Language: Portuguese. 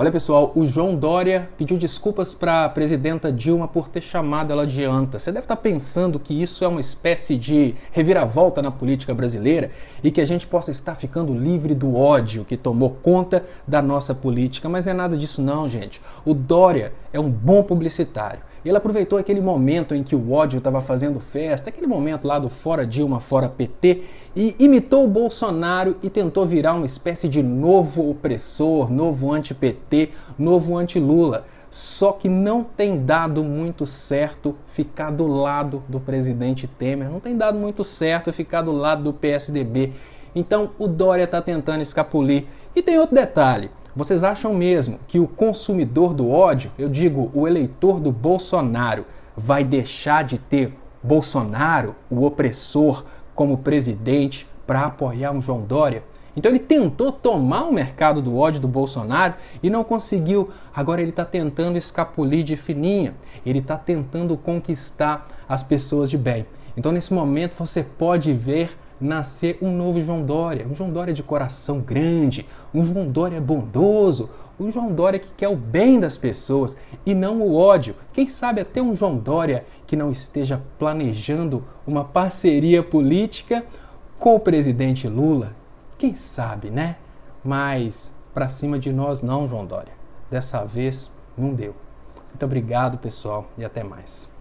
Olha pessoal, o João Dória pediu desculpas para a presidenta Dilma por ter chamado ela de anta. Você deve estar tá pensando que isso é uma espécie de reviravolta na política brasileira e que a gente possa estar ficando livre do ódio que tomou conta da nossa política, mas não é nada disso não, gente. O Dória é um bom publicitário. E ele aproveitou aquele momento em que o ódio estava fazendo festa, aquele momento lá do fora Dilma, fora PT, e imitou o Bolsonaro e tentou virar uma espécie de novo opressor, novo anti-PT, novo anti-Lula. Só que não tem dado muito certo ficar do lado do presidente Temer, não tem dado muito certo ficar do lado do PSDB. Então o Dória está tentando escapulir. E tem outro detalhe: vocês acham mesmo que o consumidor do ódio, eu digo o eleitor do Bolsonaro, vai deixar de ter Bolsonaro, o opressor, como presidente para apoiar um João Dória? Então ele tentou tomar o mercado do ódio do Bolsonaro e não conseguiu. Agora ele está tentando escapulir de fininha. Ele está tentando conquistar as pessoas de bem. Então nesse momento você pode ver nascer um novo João Dória, um João Dória de coração grande, um João Dória bondoso, um João Dória que quer o bem das pessoas e não o ódio. Quem sabe até um João Dória que não esteja planejando uma parceria política com o presidente Lula. Quem sabe, né? Mas para cima de nós não, João Dória. Dessa vez não deu. Muito obrigado, pessoal, e até mais.